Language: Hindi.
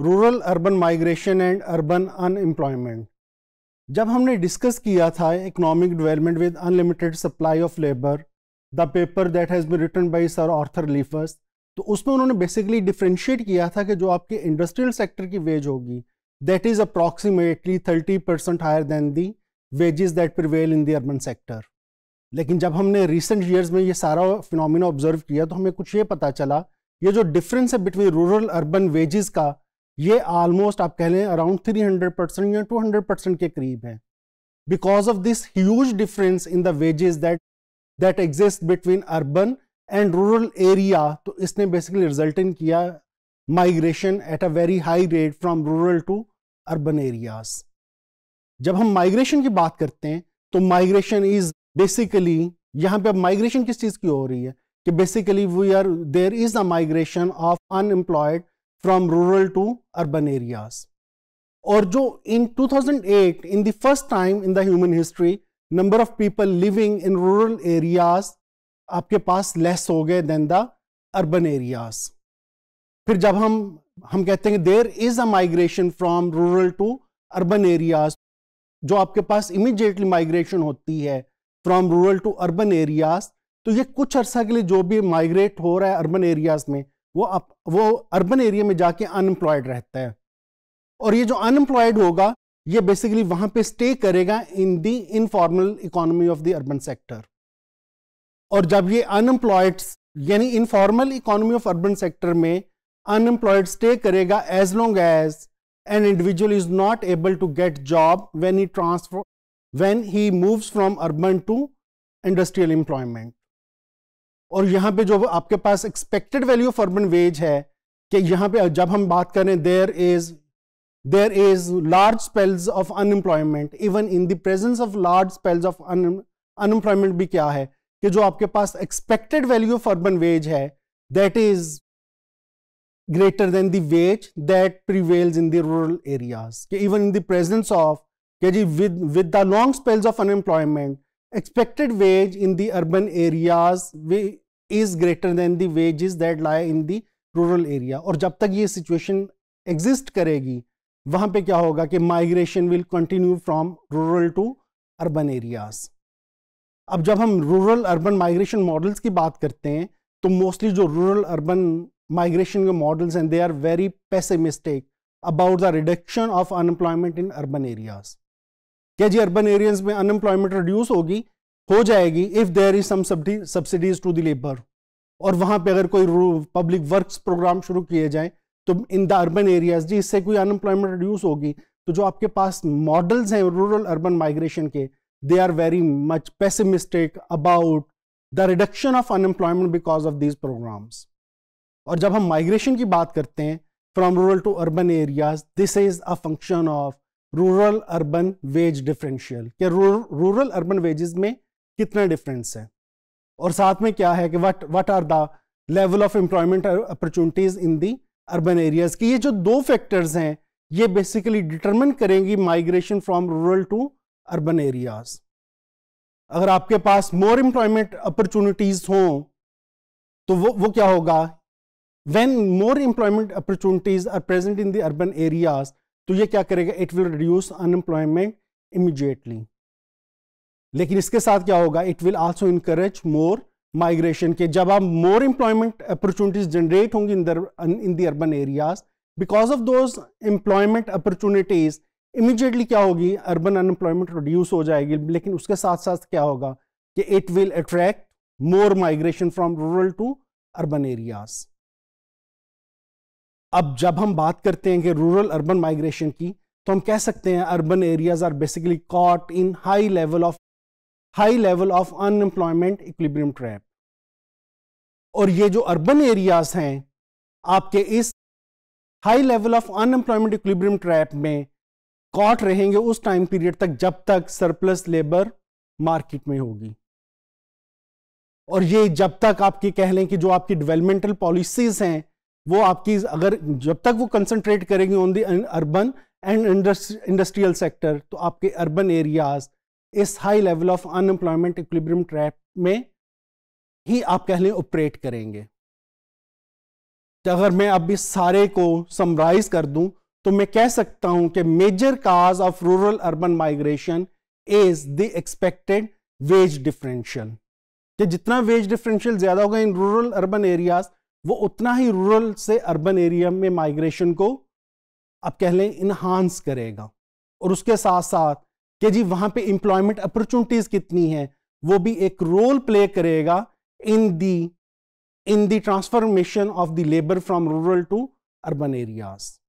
Rural urban migration and urban unemployment जब हमने डिस्कस किया था economic development with unlimited supply of labour the paper that has been written by sir Arthur Lewis तो उसमें उन्होंने बेसिकली डिफ्रेंशिएट किया था कि जो आपके इंडस्ट्रियल सेक्टर की वेज होगी that is approximately thirty percent higher than the wages that prevail in the urban sector लेकिन जब हमने रिसेंट ईयर्स में ये सारा फिनोमिना ऑब्जर्व किया तो हमें कुछ ये पता चला ये जो डिफरेंस है बिटवीन रूरल अर्बन वेजेस का ये ऑलमोस्ट आप कह लें अराउंड 300 परसेंट या 200 परसेंट के करीब है because of this huge difference in the wages that that exist between urban and rural area तो इसने बेसिकली रिजल्ट इन किया migration at a very high rate from rural to urban areas जब हम माइग्रेशन की बात करते हैं तो माइग्रेशन इज बेसिकली यहाँ पे अब माइग्रेशन किस चीज़ की हो रही है कि basically we are there is a migration of unemployed from rural to urban areas और जो in 2008, in the first time in the human history number of people living in rural areas आपके पास लेस हो गए देन द अर्बन एरियाज फिर जब हम हम कहते हैं there is a migration from rural to urban areas जो आपके पास इमीडिएटली माइग्रेशन होती है from rural to urban areas तो ये कुछ अरसा के लिए जो भी माइग्रेट हो रहा है अर्बन एरियाज में वो अप, वो अर्बन एरिया में जाके अनएम्प्लॉयड रहता है और ये जो अनएम्प्लॉयड होगा ये बेसिकली वहां पे स्टे करेगा in the informal economy of the urban sector और जब ये अनएम्प्लॉयड यानी informal economy of urban sector में अनएम्प्लॉयड स्टे करेगा as long as an individual is not able to get job when he transfer when he moves from urban to industrial employment और यहाँ पे जो आपके पास expected value of urban wage है कि यहाँ पे जब हम बात करें there is there is large spells of unemployment even in the presence of large spells of unemployment भी क्या है कि जो आपके पास expected value of urban wage है that is greater than the that that in the rural areas areas. Okay, even in the presence of okay, with, with the long spells expected wage in the urban areas is greater than the wages that lie in the rural area aur jab tak ye situation exist karegi wahan pe kya hoga ki migration will continue from rural to urban areas अब जब हम रूरल अर्बन माइग्रेशन मॉडल्स की बात करते हैं तो मोस्टली जो रूरल अर्बन माइग्रेशन के मॉडल्स हैं they are very pessimistic about the reduction of unemployment in urban areas क्या जी अर्बन एरियाज में अनएम्प्लॉयमेंट रिड्यूस होगी हो जाएगी if there is some subsidies to the labour और वहां पे अगर कोई पब्लिक वर्क्स प्रोग्राम शुरू किए जाए तो इन द अर्बन एरियाज जी इससे कोई अनएम्प्लॉयमेंट रिड्यूस होगी तो जो आपके पास मॉडल्स हैं रूरल अर्बन माइग्रेशन के they are very much pessimistic about the reduction of unemployment because of these programmes और जब हम माइग्रेशन की बात करते हैं from rural to urban areas this is a function of rural urban wage differential क्या रूरल अर्बन वेजेस में कितना डिफरेंस है और साथ में क्या है कि what what are the level of employment opportunities in the urban areas की ये जो दो फैक्टर्स हैं ये बेसिकली डिटरमिन करेंगी migration from rural to urban areas अगर आपके पास मोर एम्प्लॉयमेंट अपॉर्चुनिटीज हों तो वो वो क्या होगा when more employment opportunities are present in the urban areas तो ये क्या करेगा it will reduce unemployment immediately लेकिन इसके साथ क्या होगा it will also encourage more migration के जब आप मोर एम्प्लॉयमेंट अपॉर्चुनिटीज जनरेट होंगी in the urban areas because of those employment opportunities immediately क्या होगी अर्बन अनएम्प्लॉयमेंट रिड्यूस हो जाएगी लेकिन उसके साथ साथ क्या होगा कि it will attract more migration from rural to urban areas अब जब हम बात करते हैं कि रूरल अर्बन माइग्रेशन की तो हम कह सकते हैं urban areas are basically caught in high level of high level of unemployment equilibrium trap और ये जो अर्बन एरियाज हैं आपके इस high level of unemployment equilibrium trap में कॉट रहेंगे उस टाइम पीरियड तक जब तक सरप्लस लेबर मार्केट में होगी और ये जब तक आपकी कह लें कि जो आपकी डेवलपमेंटल पॉलिसीज हैं वो आपकी अगर जब तक वो कंसंट्रेट करेंगे on the urban and industrial sector तो आपके अर्बन एरियाज इस high level of unemployment equilibrium trap में ही आप कह लें ऑपरेट करेंगे तो अगर मैं अब इस सारे को समराइज कर दूं तो मैं कह सकता हूं कि major cause of rural urban migration is the expected wage differential कि जितना वेज डिफरेंशियल ज्यादा होगा इन रूरल अर्बन एरियाज वो उतना ही रूरल से अर्बन एरिया में माइग्रेशन को आप कह लें इन्हांस करेगा और उसके साथ साथ कि जी वहाँ पे एम्प्लॉयमेंट अपॉर्चुनिटीज़ कितनी है वो भी एक रोल प्ले करेगा in the in the transformation of the labour from rural to urban areas